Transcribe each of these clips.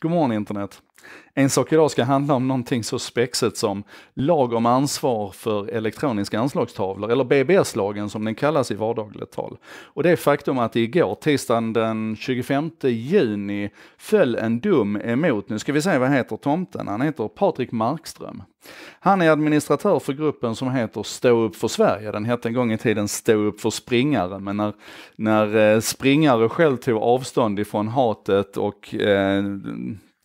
God morgon internet. En sak idag ska handla om någonting så spexigt som lag om ansvar för elektroniska anslagstavlor, eller BBS-lagen som den kallas i vardagligt tal. Och det faktum att igår, tisdagen den 25 juni, föll en dom emot, nu ska vi se vad heter tomten, han heter Patrik Markström. Han är administratör för gruppen som heter Stå upp för Sverige. Den hette en gång i tiden Stå upp för springare, men när, när eh, springare själv tog avstånd ifrån hatet och eh,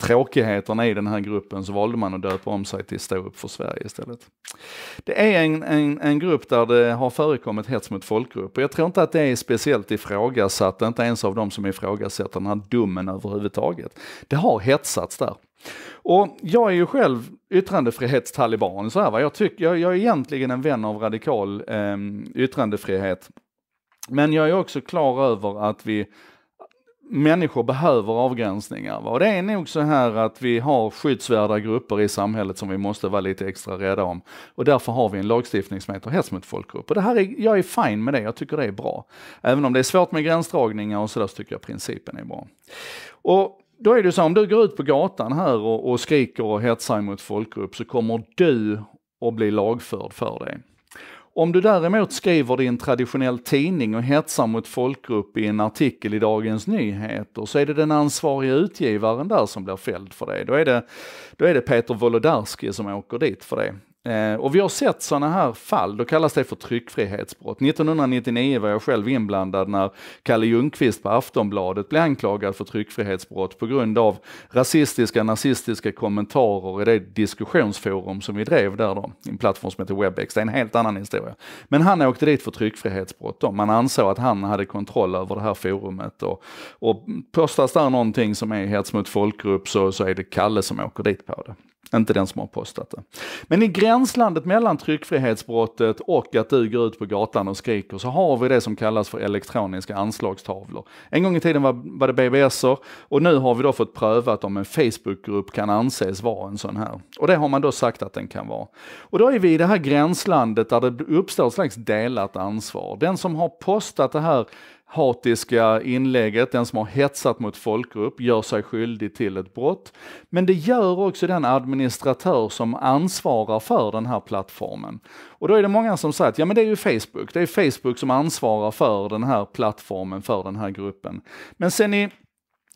tråkigheterna i den här gruppen så valde man att döpa om sig till Stå upp för Sverige istället. Det är en, en, en grupp där det har förekommit hets mot folkgrupp och jag tror inte att det är speciellt ifrågasatt, inte ens av de som ifrågasätter den här domen överhuvudtaget. Det har hetsats där. Och jag är ju själv yttrandefrihetstaliban, så här va? Jag, tycker, jag, jag är egentligen en vän av radikal eh, yttrandefrihet. Men jag är också klar över att vi människor behöver avgränsningar. Och det är nog så här att vi har skyddsvärda grupper i samhället som vi måste vara lite extra rädda om. Och därför har vi en lagstiftning som heter hets mot folkgrupp. Och det här är, jag är fine med det, jag tycker det är bra. Även om det är svårt med gränsdragningar och sådär så tycker jag principen är bra. Och då är det så om du går ut på gatan här och, och skriker och hetsar mot folkgrupp så kommer du att bli lagförd för det. Om du däremot skriver i en traditionell tidning och hetsar mot folkgrupp i en artikel i Dagens Nyheter så är det den ansvariga utgivaren där som blir fälld för det. Då är det, då är det Peter Wolodarski som åker dit för det. Eh, och vi har sett sådana här fall, då kallas det för tryckfrihetsbrott. 1999 var jag själv inblandad när Kalle Ljungqvist på Aftonbladet blev anklagad för tryckfrihetsbrott på grund av rasistiska, nazistiska kommentarer i det diskussionsforum som vi drev där då, en plattform som heter Webex. Det är en helt annan historia. Men han åkte dit för tryckfrihetsbrott då. Man ansåg att han hade kontroll över det här forumet och, och postas där någonting som är hets mot folkgrupp så, så är det Kalle som åker dit på det. Inte den som har postat det. Men i gränslandet mellan tryckfrihetsbrottet och att du går ut på gatan och skriker så har vi det som kallas för elektroniska anslagstavlor. En gång i tiden var, var det BBS och nu har vi då fått prövat om en Facebookgrupp kan anses vara en sån här. Och det har man då sagt att den kan vara. Och då är vi i det här gränslandet där det uppstår ett slags delat ansvar. Den som har postat det här hatiska inlägget, den som har hetsat mot folkgrupp, gör sig skyldig till ett brott. Men det gör också den administratör som ansvarar för den här plattformen. Och då är det många som säger att ja men det är ju Facebook, det är Facebook som ansvarar för den här plattformen, för den här gruppen. Men sen i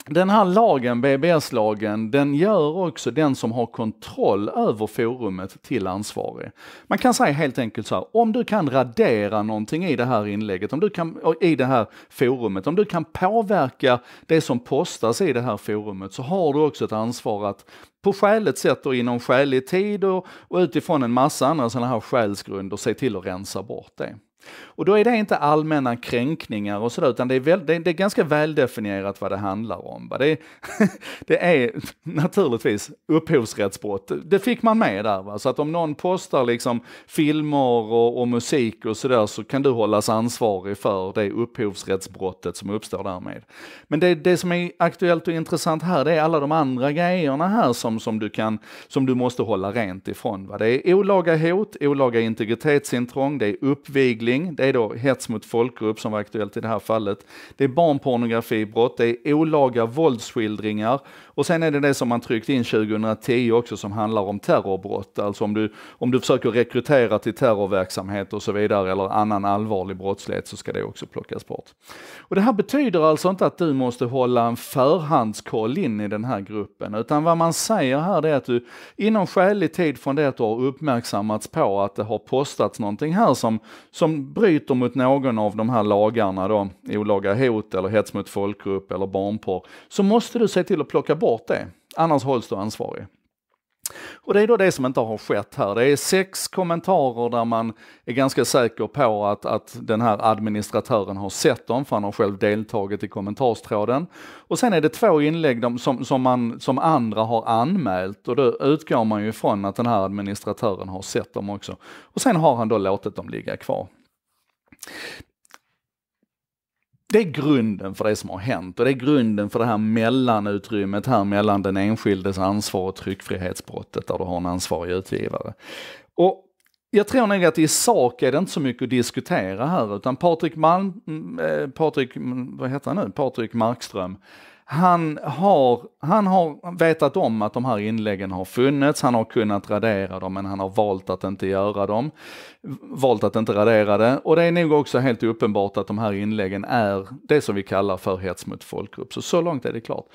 den här lagen, BBS-lagen, den gör också den som har kontroll över forumet till ansvarig. Man kan säga helt enkelt så här, om du kan radera någonting i det här inlägget, om du kan, i det här forumet, om du kan påverka det som postas i det här forumet så har du också ett ansvar att på skäligt sätt och inom skälig tid och, och utifrån en massa andra sådana här skälsgrunder se till att rensa bort det. Och då är det inte allmänna kränkningar och sådär, utan det är, väl, det, det är, ganska väldefinierat vad det handlar om. Det är, det är naturligtvis upphovsrättsbrott, det fick man med där. Va? Så att om någon postar liksom filmer och, och musik och sådär så kan du hållas ansvarig för det upphovsrättsbrottet som uppstår därmed. Men det, det som är aktuellt och intressant här, det är alla de andra grejerna här som, som, du, kan, som du måste hålla rent ifrån. Va? Det är olaga hot, olaga integritetsintrång, det är uppvigling smuggling, det är då hets mot folkgrupp som var aktuellt i det här fallet. Det är barnpornografibrott, det är olaga våldsskildringar och sen är det det som man tryckte in 2010 också som handlar om terrorbrott. Alltså om du, om du försöker rekrytera till terrorverksamhet och så vidare eller annan allvarlig brottslighet så ska det också plockas bort. Och det här betyder alltså inte att du måste hålla en förhandskoll in i den här gruppen utan vad man säger här är att du inom skälig tid från det att du har uppmärksammats på att det har postats någonting här som, som bryter mot någon av de här lagarna då, olaga hot eller hets mot folkgrupp eller barnporr, så måste du se till att plocka bort det. Annars hålls du ansvarig. Och det är då det som inte har skett här. Det är sex kommentarer där man är ganska säker på att, att den här administratören har sett dem, för han har själv deltagit i kommentarstråden. Och sen är det två inlägg som, som, man, som andra har anmält och då utgår man ju ifrån att den här administratören har sett dem också. Och sen har han då låtit dem ligga kvar det är grunden för det som har hänt och det är grunden för det här mellanutrymmet här mellan den enskildes ansvar och tryckfrihetsbrottet där du har en ansvarig utgivare. Och jag tror nog att i sak är det inte så mycket att diskutera här utan Patrik Malm, mm, eh, Patrik, mm, vad heter han nu, Patrik Markström, han har, han har vetat om att de här inläggen har funnits, han har kunnat radera dem men han har valt att inte göra dem. Valt att inte radera det och det är nog också helt uppenbart att de här inläggen är det som vi kallar för hets mot folkgrupp. Så, så långt är det klart.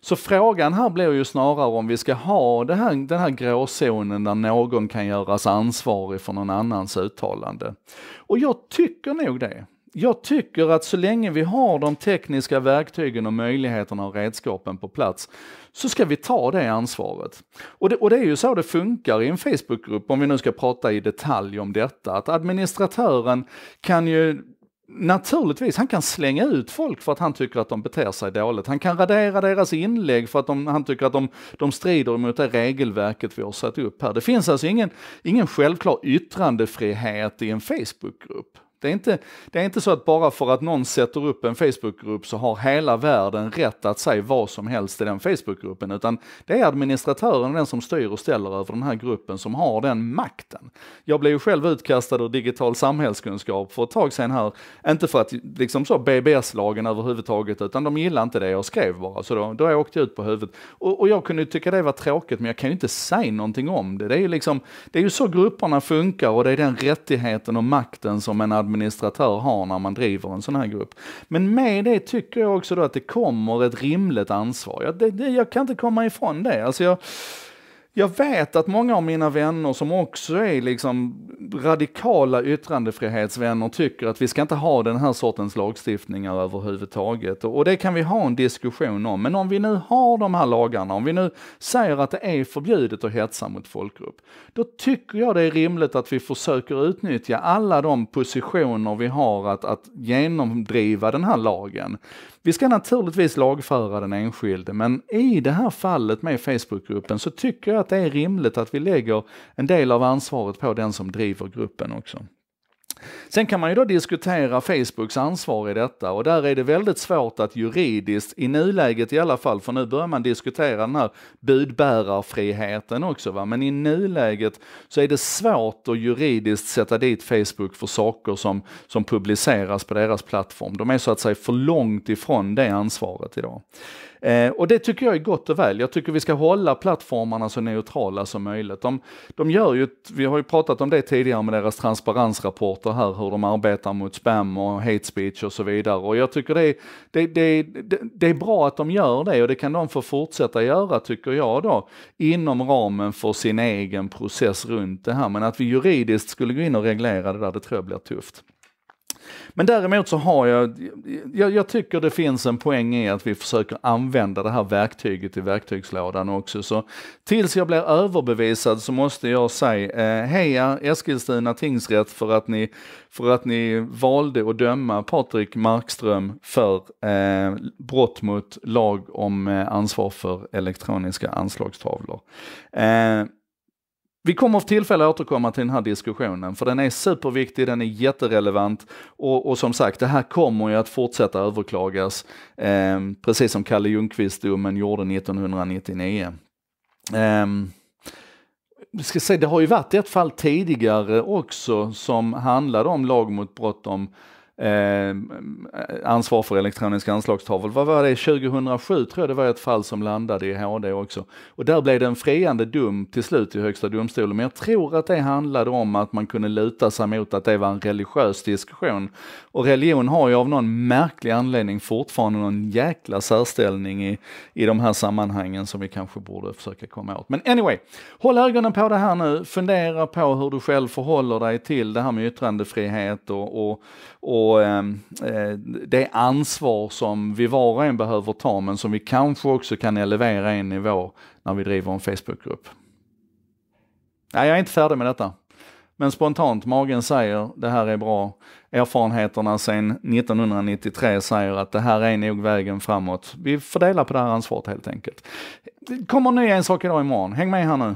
Så frågan här blir ju snarare om vi ska ha det här, den här gråzonen där någon kan göras ansvarig för någon annans uttalande. Och jag tycker nog det jag tycker att så länge vi har de tekniska verktygen och möjligheterna och redskapen på plats så ska vi ta det ansvaret. Och det, och det är ju så det funkar i en Facebookgrupp, om vi nu ska prata i detalj om detta, att administratören kan ju Naturligtvis, han kan slänga ut folk för att han tycker att de beter sig dåligt. Han kan radera deras inlägg för att de, han tycker att de, de strider mot det regelverket vi har satt upp här. Det finns alltså ingen, ingen självklar yttrandefrihet i en Facebookgrupp. Det är, inte, det är inte så att bara för att någon sätter upp en Facebookgrupp så har hela världen rätt att säga vad som helst i den Facebookgruppen, utan det är administratören, den som styr och ställer över den här gruppen, som har den makten. Jag blev ju själv utkastad ur digital samhällskunskap för ett tag sedan här, inte för att liksom så BBS-lagen överhuvudtaget, utan de gillade inte det jag skrev bara, så då, då åkte jag ut på huvudet. Och, och jag kunde tycka det var tråkigt, men jag kan ju inte säga någonting om det. Det är ju liksom, det är ju så grupperna funkar och det är den rättigheten och makten som en administratör administratör har när man driver en sån här grupp. Men med det tycker jag också då att det kommer ett rimligt ansvar. Jag, det, det, jag kan inte komma ifrån det. Alltså jag, jag vet att många av mina vänner som också är liksom radikala yttrandefrihetsvänner tycker att vi ska inte ha den här sortens lagstiftningar överhuvudtaget. Och det kan vi ha en diskussion om. Men om vi nu har de här lagarna, om vi nu säger att det är förbjudet att hetsa mot folkgrupp, då tycker jag det är rimligt att vi försöker utnyttja alla de positioner vi har att, att genomdriva den här lagen. Vi ska naturligtvis lagföra den enskilde, men i det här fallet med Facebookgruppen så tycker jag att det är rimligt att vi lägger en del av ansvaret på den som driver för gruppen också. Sen kan man ju då diskutera Facebooks ansvar i detta och där är det väldigt svårt att juridiskt, i nuläget i alla fall, för nu börjar man diskutera den här budbärarfriheten också, va? men i nuläget så är det svårt att juridiskt sätta dit Facebook för saker som, som publiceras på deras plattform. De är så att säga för långt ifrån det ansvaret idag. Eh, och det tycker jag är gott och väl. Jag tycker vi ska hålla plattformarna så neutrala som möjligt. De, de gör ju, vi har ju pratat om det tidigare med deras transparensrapporter här, hur de arbetar mot spam och hate speech och så vidare. Och jag tycker det, det, det, det, det är bra att de gör det och det kan de få fortsätta göra tycker jag då, inom ramen för sin egen process runt det här. Men att vi juridiskt skulle gå in och reglera det där, det tror jag blir tufft. Men däremot så har jag, jag, jag tycker det finns en poäng i att vi försöker använda det här verktyget i verktygslådan också. Så tills jag blir överbevisad så måste jag säga, eh, heja Eskilstuna tingsrätt för att ni, för att ni valde att döma Patrik Markström för eh, brott mot lag om eh, ansvar för elektroniska anslagstavlor. Eh, vi kommer för tillfälle att återkomma till den här diskussionen, för den är superviktig, den är jätterelevant och, och som sagt, det här kommer ju att fortsätta överklagas, eh, precis som Kalle Ljungqvist-domen gjorde 1999. Eh, vi ska säga, det har ju varit ett fall tidigare också som handlade om lag mot brott om eh, ansvar för elektronisk anslagstavla. Vad var det, 2007 tror jag det var ett fall som landade i HD också. Och där blev det en friande dom till slut i Högsta domstolen. Men jag tror att det handlade om att man kunde luta sig mot att det var en religiös diskussion. Och religion har ju av någon märklig anledning fortfarande någon jäkla särställning i, i de här sammanhangen som vi kanske borde försöka komma åt. Men anyway, håll ögonen på det här nu, fundera på hur du själv förhåller dig till det här med yttrandefrihet och, och, och Ehm, eh, det ansvar som vi var och en behöver ta men som vi kanske också kan elevera en nivå när vi driver en Facebookgrupp. Nej, jag är inte färdig med detta. Men spontant, magen säger det här är bra. Erfarenheterna sedan 1993 säger att det här är nog vägen framåt. Vi fördelar på det här ansvaret helt enkelt. Det kommer en ny en sak idag imorgon. Häng med här nu.